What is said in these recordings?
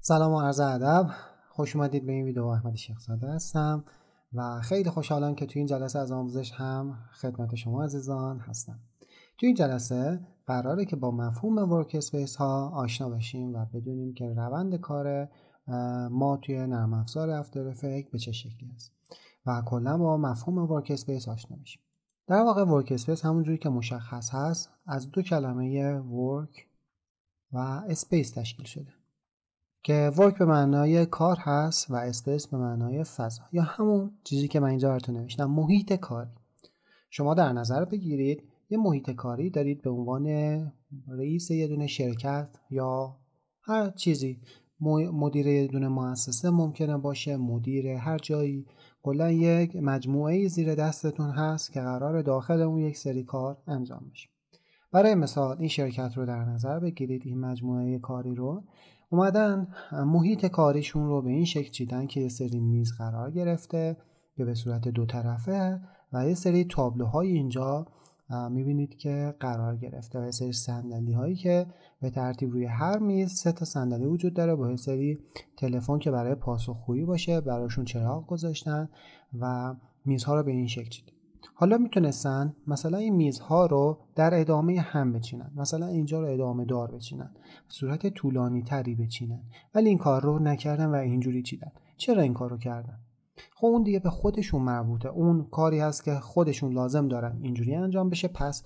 سلام و عرض ادب خوش اومدید به این ویدیو احمد شیخزاده هستم و خیلی خوشحالم که توی این جلسه از آموزش هم خدمت شما عزیزان هستم توی این جلسه قراره که با مفهوم ورک اسپیس ها آشنا بشیم و بدونیم که روند کار ما توی نرم افزار افتر به چه شکلی است و کلا با مفهوم ورک اسپیس آشنا بشیم در واقع ورک اسپیس همونجوری که مشخص هست از دو کلمه ورک و اسپیس تشکیل شده که ورک به معنای کار هست و اسپیس به معنای فضا یا همون چیزی که من اینجا براتون نوشتم محیط کاری شما در نظر بگیرید یه محیط کاری دارید به عنوان رئیس یه دونه شرکت یا هر چیزی مدیر یه دونه مؤسسه ممکنه باشه مدیر هر جایی کلا یک مجموعه زیر دستتون هست که قرار داخل اون یک سری کار انجام بشه برای مثال این شرکت رو در نظر بگیرید این مجموعه کاری رو اومدن محیط کاریشون رو به این شکل چیدن که یه سری میز قرار گرفته که به صورت دو طرفه و یه سری تابلوهای اینجا میبینید که قرار گرفته و سری صندلی هایی که به ترتیب روی هر میز سه تا صندلی وجود داره با سری تلفن که برای پاسخگویی باشه براشون چراغ گذاشتن و میزها رو به این شکل چید. حالا میتونستن مثلا این میزها رو در ادامه هم بچینن مثلا اینجا رو ادامه دار بچینن صورت طولانی تری بچینن ولی این کار رو نکردن و اینجوری چیدن چرا این کار رو کردن خب اون دیگه به خودشون مربوطه اون کاری هست که خودشون لازم دارن اینجوری انجام بشه پس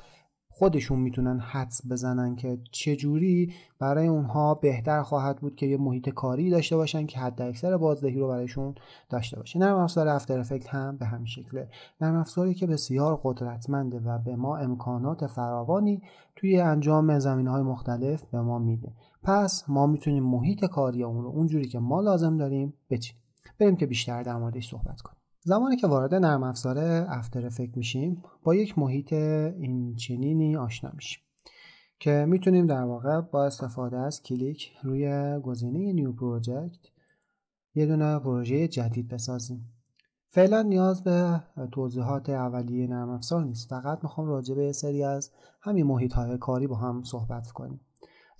خودشون میتونن حدس بزنن که چه جوری برای اونها بهتر خواهد بود که یه محیط کاری داشته باشن که حد اکثر بازدهی رو برایشون داشته باشه نرم افزار افتر افکت هم به همین شکله نرم افزاری که بسیار قدرتمنده و به ما امکانات فراوانی توی انجام زمین های مختلف به ما میده پس ما میتونیم محیط کاری اون رو اونجوری که ما لازم داریم بچینیم بریم که بیشتر در موردش صحبت کنیم زمانی که وارد نرم افزار افتر افکت میشیم با یک محیط این چنینی آشنا میشیم که میتونیم در واقع با استفاده از کلیک روی گزینه نیو پروژکت یه دونه پروژه جدید بسازیم فعلا نیاز به توضیحات اولیه نرم افزار نیست فقط میخوام راجع به سری از همین محیط های کاری با هم صحبت کنیم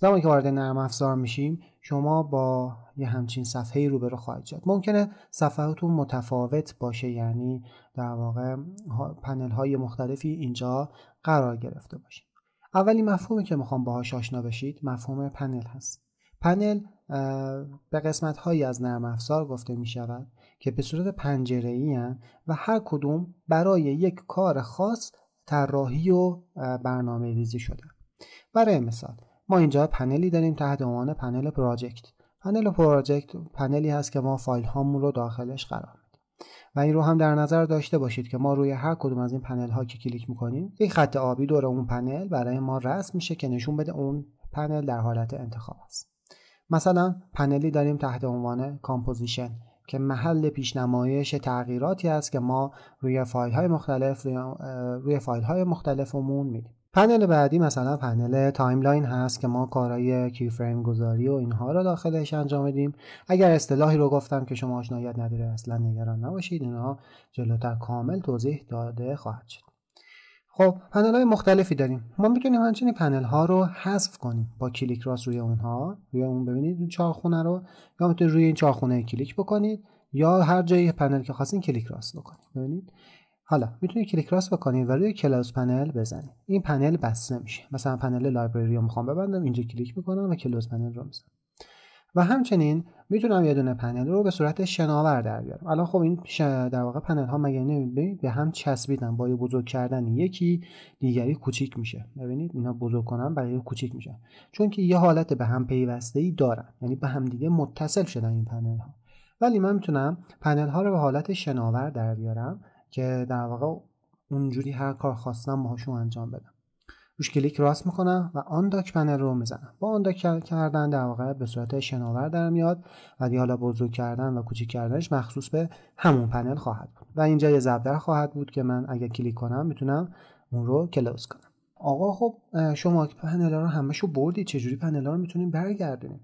زمانی که وارد نرم افزار میشیم شما با یه همچین صفحه روبرو خواهید شد ممکنه صفحهتون متفاوت باشه یعنی در واقع پنل های مختلفی اینجا قرار گرفته باشه اولین مفهومی که میخوام باهاش آشنا بشید مفهوم پنل هست پنل به قسمت هایی از نرم افزار گفته می شود که به صورت پنجره ای و هر کدوم برای یک کار خاص طراحی و برنامه ریزی شده برای مثال ما اینجا پنلی داریم تحت عنوان پنل پراجکت پنل پراجکت پنلی هست که ما فایل هامون رو داخلش قرار و این رو هم در نظر داشته باشید که ما روی هر کدوم از این پنل ها که کلیک میکنیم یک خط آبی دور اون پنل برای ما رسم میشه که نشون بده اون پنل در حالت انتخاب است مثلا پنلی داریم تحت عنوان کامپوزیشن که محل پیشنمایش تغییراتی است که ما روی فایل های مختلف روی, فایل های مختلفمون میدیم پنل بعدی مثلا پنل تایملاین هست که ما کارهای کی فریم گذاری و اینها رو داخلش انجام میدیم اگر اصطلاحی رو گفتم که شما آشنایت نداره اصلا نگران نباشید اینها جلوتر کامل توضیح داده خواهد شد خب پنل های مختلفی داریم ما میتونیم همچنین پنل ها رو حذف کنیم با کلیک راست روی اونها روی اون ببینید این چارخونه رو یا میتونید روی این چارخونه کلیک بکنید یا هر جای پنل که خواستین کلیک راست بکنید حالا میتونید کلیک راست بکنید و روی کلاس پنل بزنید این پنل بسته میشه مثلا پنل لایبرری رو میخوام ببندم اینجا کلیک میکنم و کلاس پنل رو میزنم و همچنین میتونم یه دونه پنل رو به صورت شناور در بیارم الان خب این در واقع پنل ها مگه نمیبینید به هم چسبیدن با یه بزرگ کردن یکی دیگری کوچیک میشه ببینید اینا بزرگ کنم برای کوچیک میشه. چون که یه حالت به هم پیوسته ای دارن یعنی به هم دیگه متصل شدن این پنل ها ولی من میتونم پنل ها رو به حالت شناور در بیارم که در واقع اونجوری هر کار خواستم باهاشون انجام بدم روش کلیک راست میکنم و آن داک پنل رو میزنم با آن داک کردن در واقع به صورت شناور در میاد و حالا بزرگ کردن و کوچیک کردنش مخصوص به همون پنل خواهد بود و اینجا یه زبدر خواهد بود که من اگر کلیک کنم میتونم اون رو کلوز کنم آقا خب شما که پنل رو همشو بردید چجوری پنل رو میتونیم برگردونیم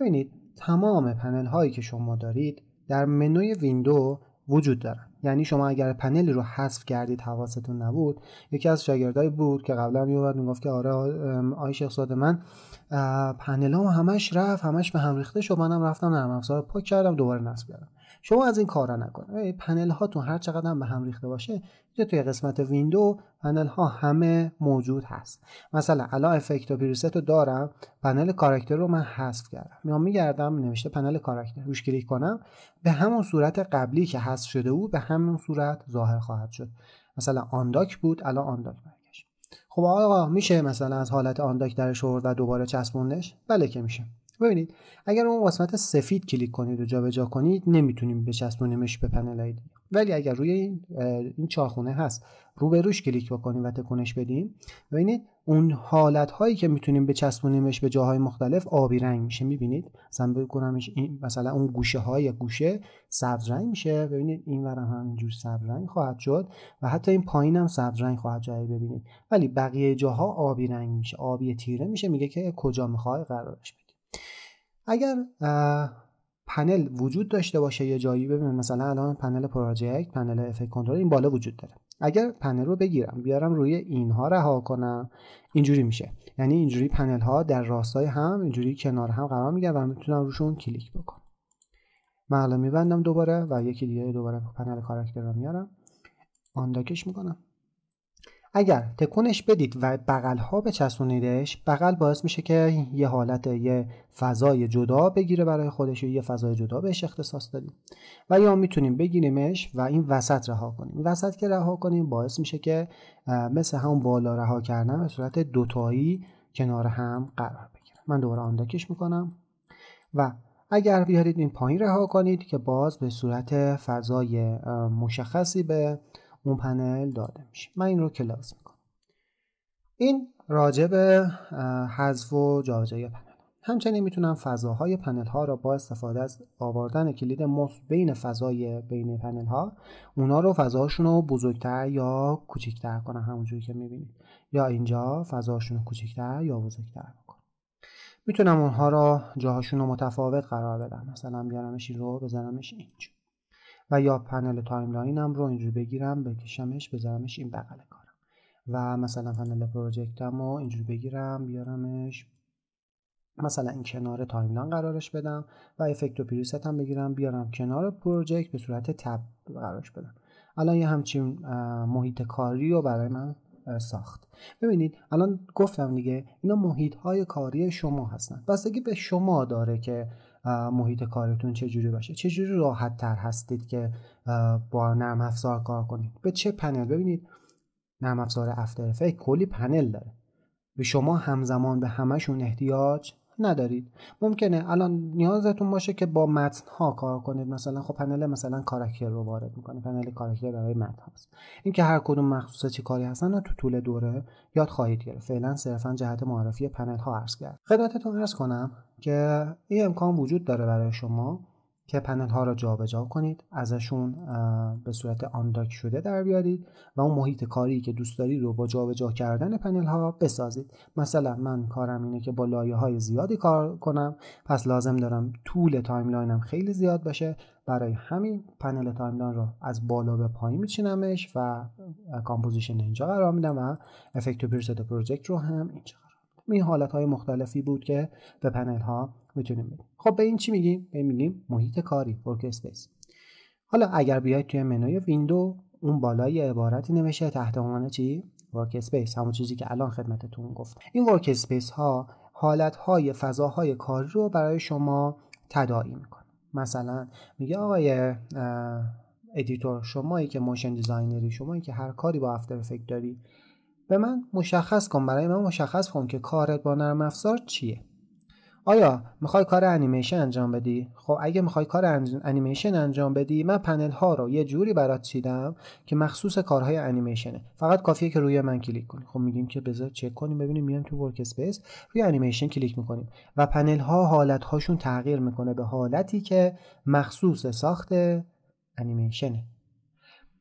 ببینید تمام پنل هایی که شما دارید در منوی ویندو وجود دارن یعنی شما اگر پنلی رو حذف کردید حواستون نبود یکی از شاگردای بود که قبلا میومد میگفت که آره آی من پنل همش رفت همش به هم ریخته شد منم رفتم نرم افزار پاک کردم دوباره نصب کردم شما از این کارا نکنید پنل هاتون هر چقدر هم به هم ریخته باشه اینجا توی قسمت ویندو پنل ها همه موجود هست مثلا الان افکت و پریست رو دارم پنل کاراکتر رو من حذف کردم میام میگردم نوشته پنل کاراکتر روش کلیک کنم به همون صورت قبلی که حذف شده بود به همون صورت ظاهر خواهد شد مثلا آنداک بود الان آنداک برگشت خب آقا میشه مثلا از حالت آنداک درش و دوباره چسبوندش بله که میشه ببینید اگر اون قسمت سفید کلیک کنید و جابجا جا کنید نمیتونیم بچسبونیمش به پنل های دیگه ولی اگر روی این این چارخونه هست رو روش کلیک بکنیم و تکونش بدیم ببینید اون حالت هایی که میتونیم بچسبونیمش به جاهای مختلف آبی رنگ میشه میبینید مثلا بکنمش این مثلا اون گوشه های گوشه سبز رنگ میشه ببینید این ور هم همینجور سبز رنگ خواهد شد و حتی این پایین هم سبز رنگ خواهد شد ببینید ولی بقیه جاها آبی رنگ میشه آبی تیره میشه میگه که کجا میخوای قرارش بید. اگر پنل وجود داشته باشه یه جایی ببین مثلا الان پنل پروژکت پنل افکت کنترل این بالا وجود داره اگر پنل رو بگیرم بیارم روی اینها رها کنم اینجوری میشه یعنی اینجوری پنل ها در راستای هم اینجوری کنار هم قرار میگیرن و میتونم روشون کلیک بکنم من الان میبندم دوباره و یکی دیگه دوباره پنل کاراکتر رو میارم آنداکش میکنم اگر تکونش بدید و بغل ها چسونیدش بغل باعث میشه که یه حالت یه فضای جدا بگیره برای خودش و یه فضای جدا بهش اختصاص دادیم و یا میتونیم بگیریمش و این وسط رها کنیم وسط که رها کنیم باعث میشه که مثل همون بالا رها کردن به صورت دوتایی کنار هم قرار بگیره من دوباره آنداکش میکنم و اگر بیارید این پایین رها کنید که باز به صورت فضای مشخصی به اون پنل داده میشه من این رو کلاس میکنم این راجع به حذف و جابجایی پنل همچنین میتونم فضاهای پنل ها را با استفاده از آوردن کلید موس بین فضای بین پنل ها اونا رو فضاشون رو بزرگتر یا کوچکتر کنم همونجوری که میبینید یا اینجا فضاشون رو کوچکتر یا بزرگتر میتونم اونها را جاهاشون رو متفاوت قرار بدم مثلا بیارمش این رو بزنمش اینجا و یا پنل تایملاینم رو اینجوری بگیرم بکشمش بذارمش این بغل کارم و مثلا پنل پروژکتم رو اینجوری بگیرم بیارمش مثلا این کنار تایملاین قرارش بدم و افکت و پریست هم بگیرم بیارم کنار پروژکت به صورت تب قرارش بدم الان یه همچین محیط کاری رو برای من ساخت ببینید الان گفتم دیگه اینا محیط های کاری شما هستن بستگی به شما داره که محیط کارتون چجوری باشه چجوری راحت تر هستید که با نرم افزار کار کنید به چه پنل ببینید نرم افزار افتر کلی پنل داره به شما همزمان به همشون احتیاج ندارید ممکنه الان نیازتون باشه که با متن ها کار کنید مثلا خب پنل مثلا کاراکتر رو وارد میکنه پنل کاراکتر برای متن هاست این هر کدوم مخصوص چی کاری هستن تو طول دوره یاد خواهید گرفت فعلا صرفا جهت معرفی پنل ها عرض کرد خدمتتون عرض کنم که این امکان وجود داره برای شما که پنل ها را جابجا جا کنید ازشون به صورت آنداک شده در بیارید و اون محیط کاری که دوست دارید رو با جابجا جا کردن پنل ها بسازید مثلا من کارم اینه که با لایه های زیادی کار کنم پس لازم دارم طول تایملاینم خیلی زیاد باشه برای همین پنل تایملاین رو از بالا به پایین میچینمش و کامپوزیشن اینجا قرار میدم و افکت پرست پروژکت رو هم اینجا این حالت های مختلفی بود که به پنل ها میتونیم بدیم خب به این چی میگیم به این میگیم محیط کاری ورک اسپیس حالا اگر بیاید توی منوی ویندو اون بالای عبارتی نمیشه تحت عنوان چی ورک اسپیس همون چیزی که الان خدمتتون گفت این ورک اسپیس ها حالت های فضاهای کاری رو برای شما تداعی میکنه مثلا میگه آقای ادیتور شمایی که موشن دیزاینری شمایی که هر کاری با افتر افکت داری به من مشخص کن برای من مشخص کن که کارت با نرم افزار چیه آیا میخوای کار انیمیشن انجام بدی خب اگه میخوای کار انیمیشن انجام بدی من پنل ها رو یه جوری برات چیدم که مخصوص کارهای انیمیشنه فقط کافیه که روی من کلیک کنی خب میگیم که بذار چک کنیم ببینیم میام تو ورک اسپیس روی انیمیشن کلیک میکنیم و پنل ها حالت هاشون تغییر میکنه به حالتی که مخصوص ساخت انیمیشنه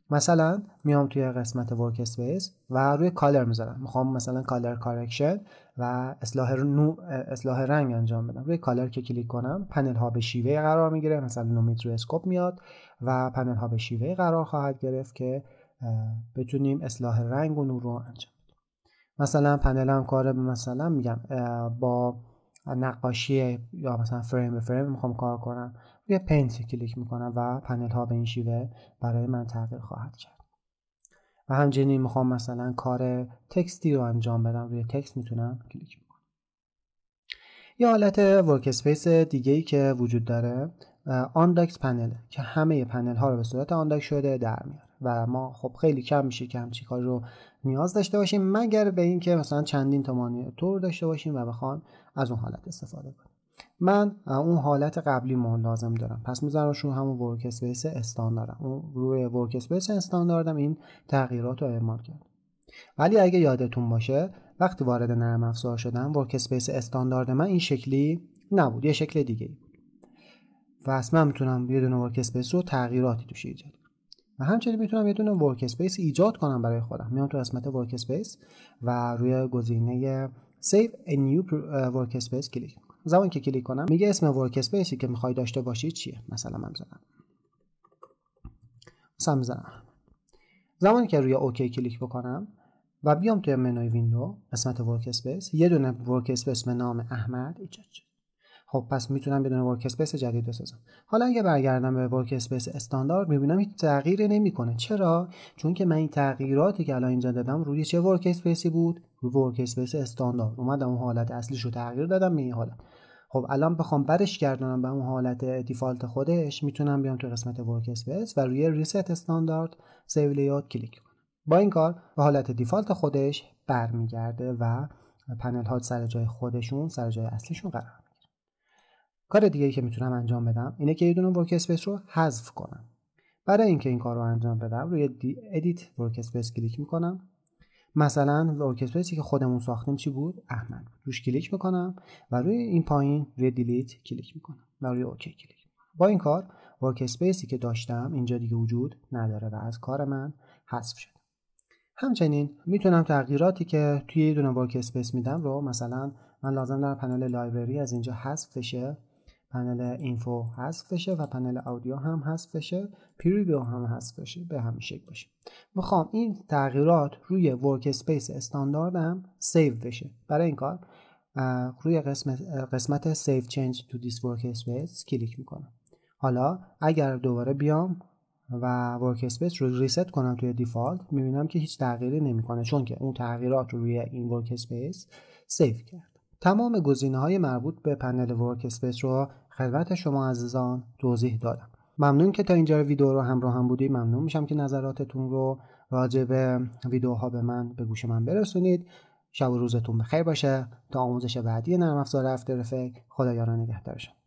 مثلا میام توی قسمت ورک اسپیس و روی کالر میذارم میخوام مثلا کالر کارکشن و اصلاح نو اصلاح رنگ انجام بدم روی کالر که کلیک کنم پنل ها به شیوه قرار میگیره مثلا نومیترو اسکوپ میاد و پنل ها به شیوه قرار خواهد گرفت که بتونیم اصلاح رنگ و نور رو انجام بدیم مثلا پنلم کار مثلا میگم با نقاشی یا مثلا فریم به فریم میخوام کار کنم روی پینت کلیک میکنم و پنل ها به این شیوه برای من تغییر خواهد کرد و همچنین میخوام مثلا کار تکستی رو انجام بدم روی تکست میتونم کلیک میکنم یه حالت ورک اسپیس دیگه ای که وجود داره آندکس پنل که همه پنل ها رو به صورت آندکس شده در میاره و ما خب خیلی کم میشه که همچی کار رو نیاز داشته باشیم مگر به اینکه مثلا چندین تا مانیتور داشته باشیم و بخوام از اون حالت استفاده کنیم من اون حالت قبلی ما لازم دارم پس میذارمش همون ورک اسپیس استانداردم اون روی ورک اسپیس استانداردم این تغییرات رو اعمال کرد ولی اگه یادتون باشه وقتی وارد نرم افزار شدم ورک اسپیس استاندارد من این شکلی نبود یه شکل دیگه ای بود و اصلا میتونم یه دونه ورک اسپیس رو تغییراتی توش ایجاد و همچنین میتونم یه دونه ورک اسپیس ایجاد کنم برای خودم میام تو قسمت ورک اسپیس و روی گزینه سیو نیو ورک اسپیس کلیک زمانی که کلیک کنم میگه اسم ورک اسپیسی که میخوای داشته باشی چیه مثلا من زدم مثلا میزنم زمانی که روی اوکی کلیک بکنم و بیام توی منوی ویندو قسمت ورک اسپیس یه دونه ورک اسپیس به نام احمد ایجاد شد خب پس میتونم یه دونه ورک اسپیس جدید بسازم حالا اگه برگردم به ورک اسپیس استاندارد میبینم هیچ تغییری نمیکنه چرا چون که من این تغییراتی که الان اینجا دادم روی چه ورک اسپیسی بود روی ورک اسپیس استاندارد اومدم اون حالت اصلیشو تغییر دادم به این حالت خب الان بخوام برش گردونم به اون حالت دیفالت خودش میتونم بیام تو قسمت ورک اسپیس و روی ریست استاندارد سیو لیات کلیک کنم با این کار به حالت دیفالت خودش برمیگرده و پنل ها سر جای خودشون سر جای اصلیشون قرار میگیره کار دیگه که میتونم انجام بدم اینه که یه دونه ورک اسپیس رو حذف کنم برای اینکه این کار رو انجام بدم روی ادیت ورک اسپیس کلیک میکنم مثلا ورکسپیسی که خودمون ساختیم چی بود احمد بود روش کلیک میکنم و روی این پایین روی دیلیت کلیک میکنم و روی اوکی کلیک با این کار ورکسپیسی که داشتم اینجا دیگه وجود نداره و از کار من حذف شد همچنین میتونم تغییراتی که توی یه دونه ورک اسپیس میدم رو مثلا من لازم دارم پنل لایبرری از اینجا حذف بشه پنل اینفو حذف بشه و پنل آودیو هم حذف بشه پریویو هم حذف بشه به همین شکل باشه میخوام این تغییرات روی ورک اسپیس هم سیو بشه برای این کار روی قسمت قسمت سیو چنج تو دیس ورک اسپیس کلیک میکنم حالا اگر دوباره بیام و ورک اسپیس رو ریست کنم توی دیفالت میبینم که هیچ تغییری نمیکنه چون که اون تغییرات رو روی این ورک اسپیس سیو کرد تمام گزینه مربوط به پنل ورک اسپیس رو خدمت شما عزیزان توضیح دادم ممنون که تا اینجا ویدیو رو همراه هم بودی ممنون میشم که نظراتتون رو راجع به ویدیوها به من به گوش من برسونید شب و روزتون بخیر باشه تا آموزش بعدی نرم افزار افتر افکت خدایا را